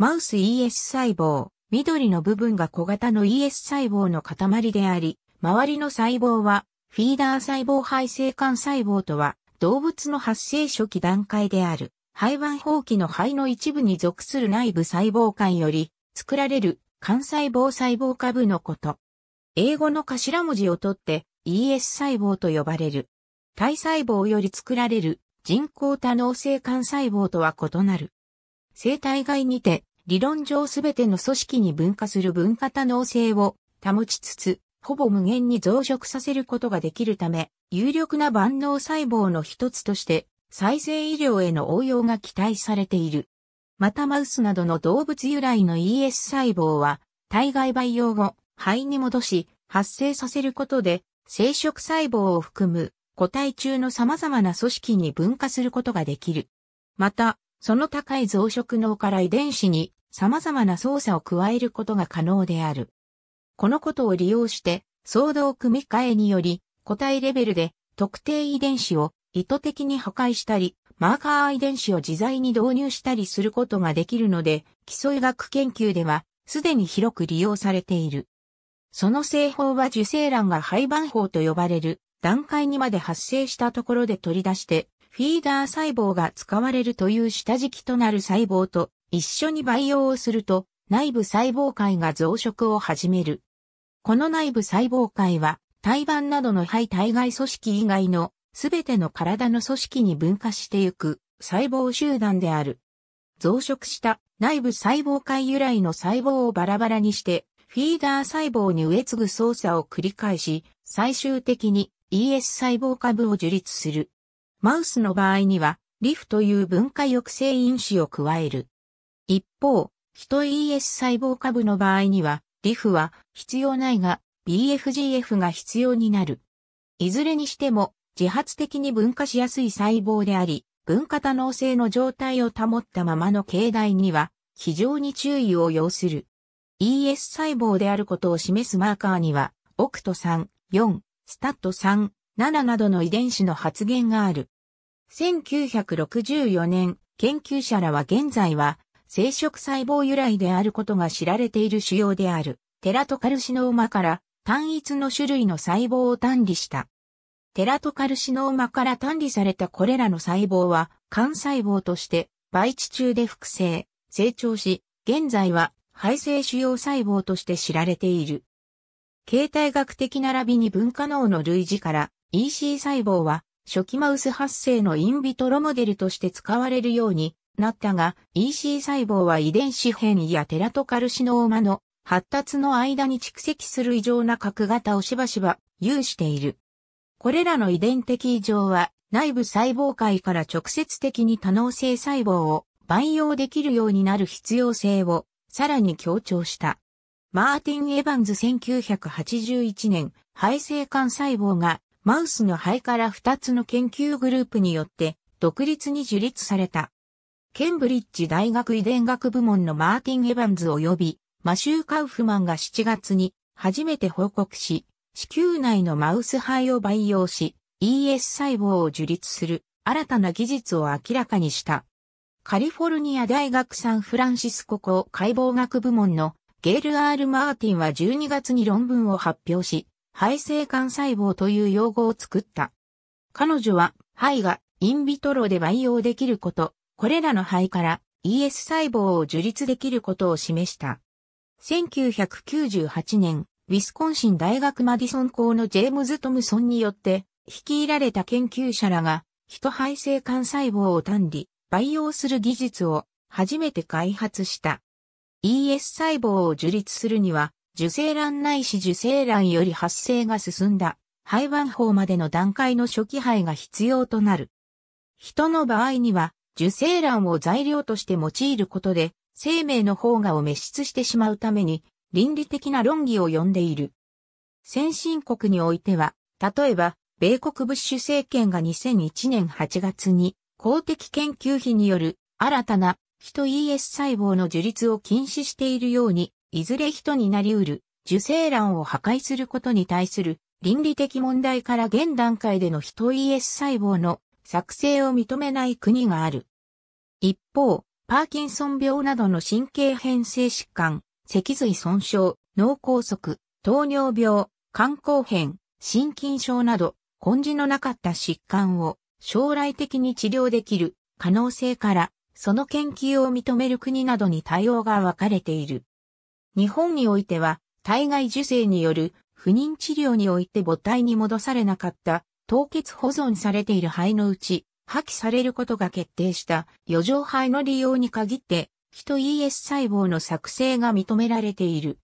マウス ES 細胞、緑の部分が小型の ES 細胞の塊であり、周りの細胞は、フィーダー細胞肺性管細胞とは、動物の発生初期段階である、肺盤放棄の肺の一部に属する内部細胞間より、作られる、幹細胞細胞下部のこと。英語の頭文字を取って ES 細胞と呼ばれる。体細胞より作られる人工多能性幹細胞とは異なる。生体外にて理論上すべての組織に分化する分化多能性を保ちつつ、ほぼ無限に増殖させることができるため、有力な万能細胞の一つとして、再生医療への応用が期待されている。またマウスなどの動物由来の ES 細胞は、体外培養後、肺に戻し、発生させることで、生殖細胞を含む、個体中の様々な組織に分化することができる。また、その高い増殖能から遺伝子に様々な操作を加えることが可能である。このことを利用して、相動組み換えにより、個体レベルで特定遺伝子を意図的に破壊したり、マーカー遺伝子を自在に導入したりすることができるので、基礎医学研究では、すでに広く利用されている。その製法は受精卵が廃盤法と呼ばれる段階にまで発生したところで取り出して、フィーダー細胞が使われるという下敷きとなる細胞と一緒に培養をすると内部細胞界が増殖を始める。この内部細胞界は胎盤などの肺体外組織以外のすべての体の組織に分化してゆく細胞集団である。増殖した内部細胞界由来の細胞をバラバラにしてフィーダー細胞に植え継ぐ操作を繰り返し最終的に ES 細胞株を樹立する。マウスの場合には、リフという分化抑制因子を加える。一方、人 ES 細胞株の場合には、リフは必要ないが、BFGF が必要になる。いずれにしても、自発的に分化しやすい細胞であり、分化多能性の状態を保ったままの形態には、非常に注意を要する。ES 細胞であることを示すマーカーには、オクト3、4、スタット3、7などの遺伝子の発現がある。1964年、研究者らは現在は生殖細胞由来であることが知られている腫瘍である、テラトカルシノーマから単一の種類の細胞を単理した。テラトカルシノーマから単理されたこれらの細胞は、幹細胞として培地中で複製、成長し、現在は肺性腫瘍細胞として知られている。形態学的並びに分化能の類似から EC 細胞は初期マウス発生のインビトロモデルとして使われるようになったが、EC 細胞は遺伝子変異やテラトカルシノーマの発達の間に蓄積する異常な角型をしばしば有している。これらの遺伝的異常は内部細胞界から直接的に多能性細胞を培養できるようになる必要性をさらに強調した。マーティン・エヴァンズ1981年、肺性幹細胞がマウスの肺から2つの研究グループによって独立に樹立された。ケンブリッジ大学遺伝学部門のマーティン・エヴァンズ及びマシュー・カウフマンが7月に初めて報告し、子宮内のマウス肺を培養し、ES 細胞を樹立する新たな技術を明らかにした。カリフォルニア大学サンフランシスコ校解剖学部門のゲール・アール・マーティンは12月に論文を発表し、肺性幹細胞という用語を作った。彼女は肺がインビトロで培養できること、これらの肺から ES 細胞を樹立できることを示した。1998年、ウィスコンシン大学マディソン校のジェームズ・トムソンによって率いられた研究者らが、人肺性幹細胞を単理、培養する技術を初めて開発した。ES 細胞を樹立するには、受精卵ないし受精卵より発生が進んだ、肺腕法までの段階の初期肺が必要となる。人の場合には、受精卵を材料として用いることで、生命の方がを滅失してしまうために、倫理的な論議を呼んでいる。先進国においては、例えば、米国ブッシュ政権が2001年8月に、公的研究費による新たな人 ES 細胞の樹立を禁止しているように、いずれ人になり得る受精卵を破壊することに対する倫理的問題から現段階での人 ES 細胞の作成を認めない国がある。一方、パーキンソン病などの神経変性疾患、脊髄損傷、脳梗塞、糖尿病、肝硬変、心筋症など、根治のなかった疾患を将来的に治療できる可能性から、その研究を認める国などに対応が分かれている。日本においては、体外受精による不妊治療において母体に戻されなかった凍結保存されている灰のうち、破棄されることが決定した余剰灰の利用に限って、人 ES 細胞の作成が認められている。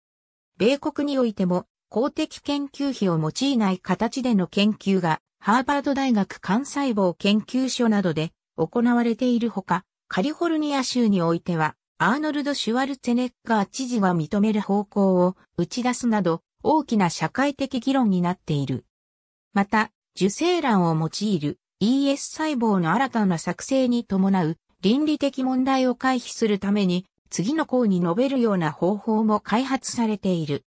米国においても、公的研究費を用いない形での研究が、ハーバード大学幹細胞研究所などで行われているほか、カリフォルニア州においては、アーノルド・シュワルツェネッガー知事が認める方向を打ち出すなど、大きな社会的議論になっている。また、受精卵を用いる ES 細胞の新たな作成に伴う倫理的問題を回避するために次の項に述べるような方法も開発されている。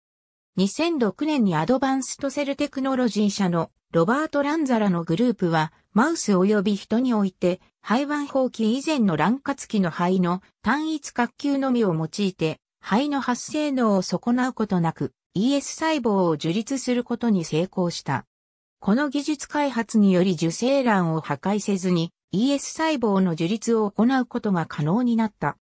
2006年にアドバンストセルテクノロジー社のロバート・ランザラのグループはマウス及び人において肺盤放棄以前の卵活期の肺の単一滑球のみを用いて肺の発生能を損なうことなく ES 細胞を樹立することに成功した。この技術開発により受精卵を破壊せずに ES 細胞の樹立を行うことが可能になった。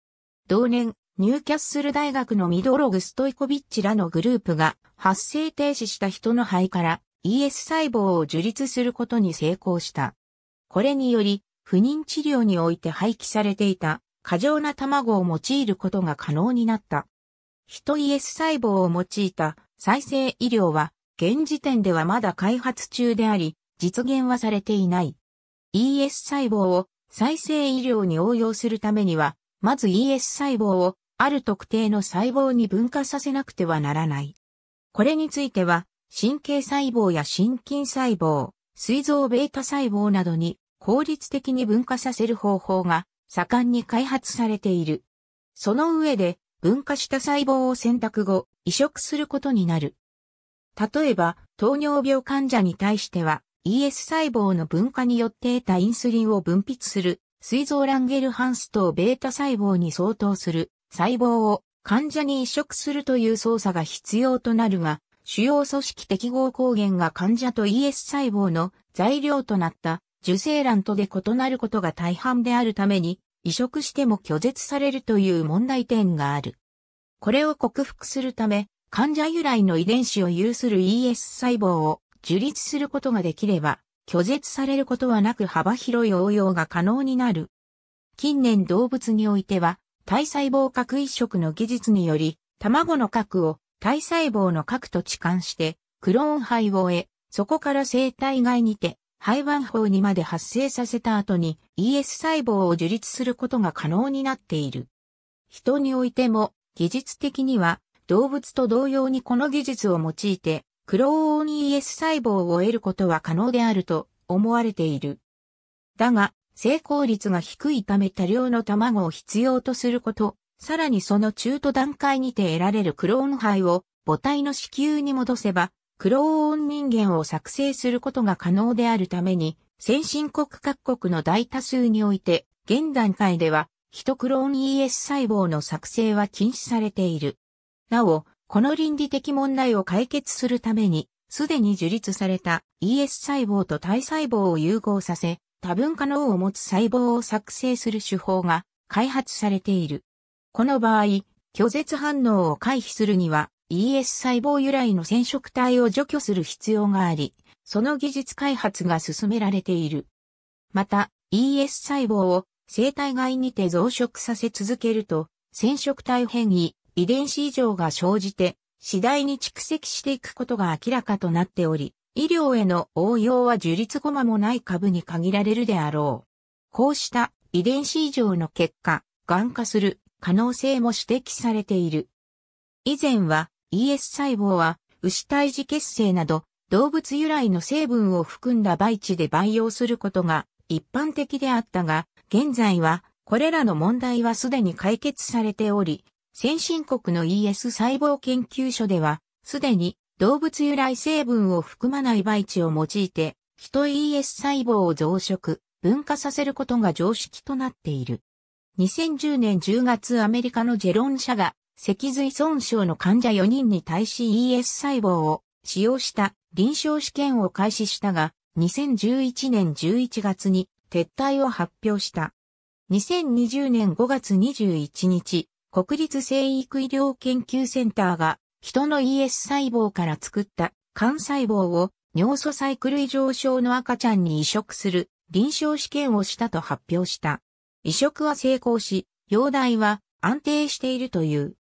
同年、ニューキャッスル大学のミドログ・ストイコビッチらのグループが発生停止した人の肺から ES 細胞を樹立することに成功した。これにより、不妊治療において廃棄されていた過剰な卵を用いることが可能になった。人 ES 細胞を用いた再生医療は現時点ではまだ開発中であり、実現はされていない。ES 細胞を再生医療に応用するためには、まず ES 細胞をある特定の細胞に分化させなくてはならない。これについては、神経細胞や心筋細胞、膵臓 β 細胞などに効率的に分化させる方法が盛んに開発されている。その上で、分化した細胞を選択後、移植することになる。例えば、糖尿病患者に対しては、ES 細胞の分化によって得たインスリンを分泌する、膵臓ランゲルハンスベータ細胞に相当する細胞を患者に移植するという操作が必要となるが、主要組織適合抗原が患者と ES 細胞の材料となった受精卵とで異なることが大半であるために、移植しても拒絶されるという問題点がある。これを克服するため、患者由来の遺伝子を有する ES 細胞を樹立することができれば、拒絶されることはなく幅広い応用が可能になる。近年動物においては、体細胞核移植の技術により、卵の核を体細胞の核と置換して、クローン肺を得、そこから生体外にて、肺湾胞にまで発生させた後に ES 細胞を樹立することが可能になっている。人においても技術的には動物と同様にこの技術を用いて、クローン ES 細胞を得ることは可能であると思われている。だが、成功率が低いため多量の卵を必要とすること、さらにその中途段階にて得られるクローン肺を母体の子宮に戻せば、クローン人間を作成することが可能であるために、先進国各国の大多数において、現段階では、ヒトクローン ES 細胞の作成は禁止されている。なお、この倫理的問題を解決するために、すでに樹立された ES 細胞と体細胞を融合させ、多分化脳を持つ細胞を作成する手法が開発されている。この場合、拒絶反応を回避するには ES 細胞由来の染色体を除去する必要があり、その技術開発が進められている。また、ES 細胞を生体外にて増殖させ続けると、染色体変異、遺伝子異常が生じて、次第に蓄積していくことが明らかとなっており、医療への応用は樹立駒もない株に限られるであろう。こうした遺伝子異常の結果、癌化する可能性も指摘されている。以前は ES 細胞は牛胎児結成など動物由来の成分を含んだ培地で培養することが一般的であったが、現在はこれらの問題はすでに解決されており、先進国の ES 細胞研究所では、すでに動物由来成分を含まない培地を用いて、人 ES 細胞を増殖、分化させることが常識となっている。2010年10月アメリカのジェロン社が、脊髄損傷の患者4人に対し ES 細胞を使用した臨床試験を開始したが、2011年11月に撤退を発表した。2020年5月21日、国立生育医療研究センターが、人の ES 細胞から作った肝細胞を尿素サイクル異常症の赤ちゃんに移植する臨床試験をしたと発表した。移植は成功し、容体は安定しているという。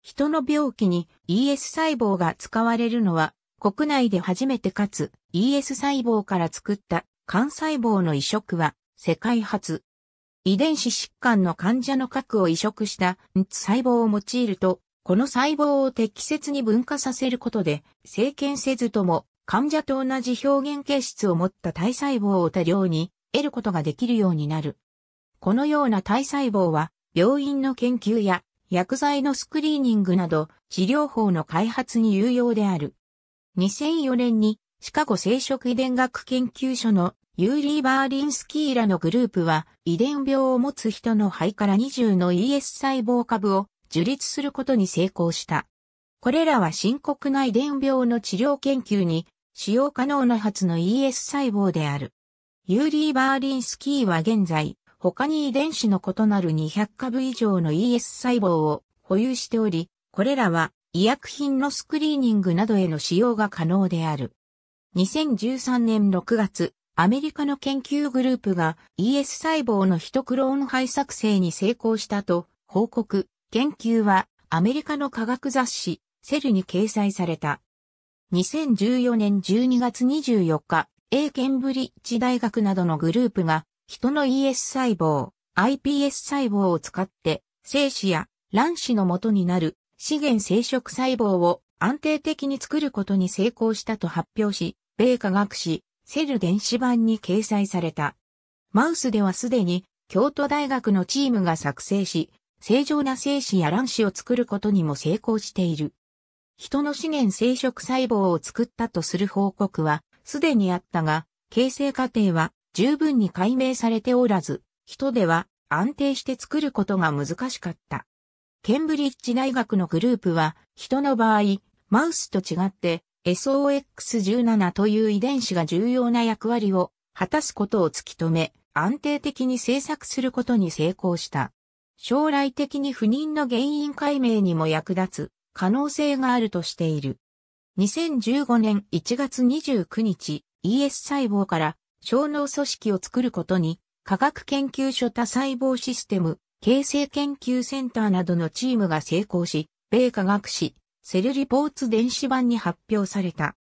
人の病気に ES 細胞が使われるのは国内で初めてかつ ES 細胞から作った肝細胞の移植は世界初。遺伝子疾患の患者の核を移植した細胞を用いると、この細胞を適切に分化させることで、生検せずとも患者と同じ表現形質を持った体細胞を多量に得ることができるようになる。このような体細胞は、病院の研究や薬剤のスクリーニングなど治療法の開発に有用である。2004年にシカゴ生殖遺伝学研究所のユーリー・バーリンスキーらのグループは遺伝病を持つ人の肺から20の ES 細胞株を樹立することに成功した。これらは深刻な遺伝病の治療研究に使用可能な初の ES 細胞である。ユーリー・バーリンスキーは現在、他に遺伝子の異なる200株以上の ES 細胞を保有しており、これらは医薬品のスクリーニングなどへの使用が可能である。2013年6月、アメリカの研究グループが ES 細胞のヒトクローン肺作成に成功したと報告、研究はアメリカの科学雑誌セルに掲載された。2014年12月24日、A ケンブリッジ大学などのグループが人の ES 細胞、iPS 細胞を使って精子や卵子の元になる資源生殖細胞を安定的に作ることに成功したと発表し、米科学誌、セル電子版に掲載された。マウスではすでに京都大学のチームが作成し、正常な精子や卵子を作ることにも成功している。人の資源生殖細胞を作ったとする報告はすでにあったが、形成過程は十分に解明されておらず、人では安定して作ることが難しかった。ケンブリッジ大学のグループは、人の場合、マウスと違って SOX17 という遺伝子が重要な役割を果たすことを突き止め、安定的に制作することに成功した。将来的に不妊の原因解明にも役立つ可能性があるとしている。2015年1月29日、ES 細胞から小脳組織を作ることに、科学研究所多細胞システム、形成研究センターなどのチームが成功し、米科学史、セルリポーツ電子版に発表された。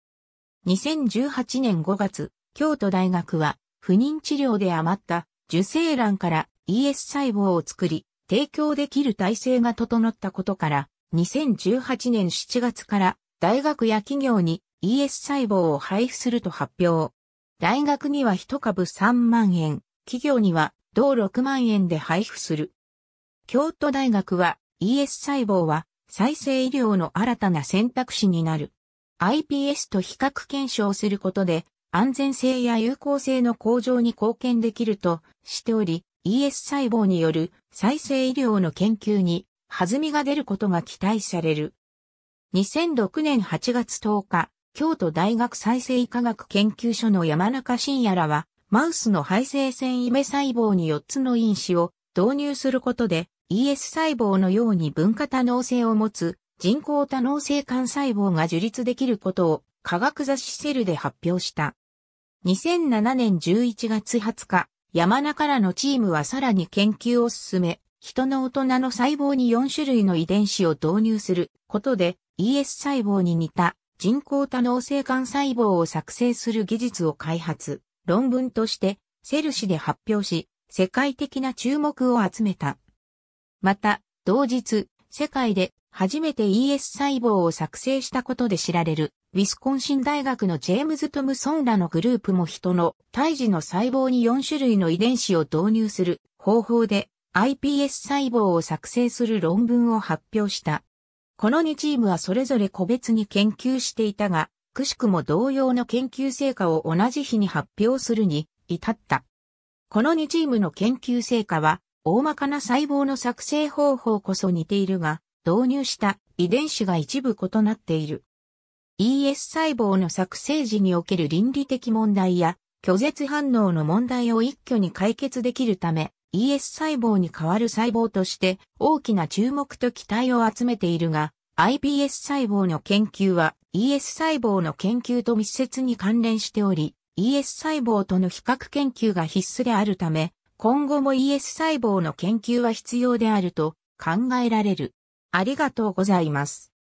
2018年5月、京都大学は不妊治療で余った受精卵から ES 細胞を作り、提供できる体制が整ったことから、2018年7月から大学や企業に ES 細胞を配布すると発表。大学には1株3万円、企業には同6万円で配布する。京都大学は ES 細胞は再生医療の新たな選択肢になる。iPS と比較検証することで、安全性や有効性の向上に貢献できるとしており、ES 細胞による再生医療の研究に弾みが出ることが期待される。2006年8月10日、京都大学再生医科学研究所の山中信也らは、マウスの排性線イメ細胞に4つの因子を導入することで、ES 細胞のように分化多能性を持つ人工多能性幹細胞が樹立できることを科学雑誌セルで発表した。2007年11月20日、山中らのチームはさらに研究を進め、人の大人の細胞に4種類の遺伝子を導入することで ES 細胞に似た人工多能性幹細胞を作成する技術を開発、論文としてセル誌で発表し、世界的な注目を集めた。また、同日、世界で初めて ES 細胞を作成したことで知られる、ウィスコンシン大学のジェームズ・トムソンらのグループも人の胎児の細胞に4種類の遺伝子を導入する方法で iPS 細胞を作成する論文を発表した。この2チームはそれぞれ個別に研究していたが、くしくも同様の研究成果を同じ日に発表するに至った。この2チームの研究成果は大まかな細胞の作成方法こそ似ているが、導入した遺伝子が一部異なっている。ES 細胞の作成時における倫理的問題や拒絶反応の問題を一挙に解決できるため、ES 細胞に代わる細胞として大きな注目と期待を集めているが、iPS 細胞の研究は ES 細胞の研究と密接に関連しており、ES 細胞との比較研究が必須であるため、今後も ES 細胞の研究は必要であると考えられる。ありがとうございます。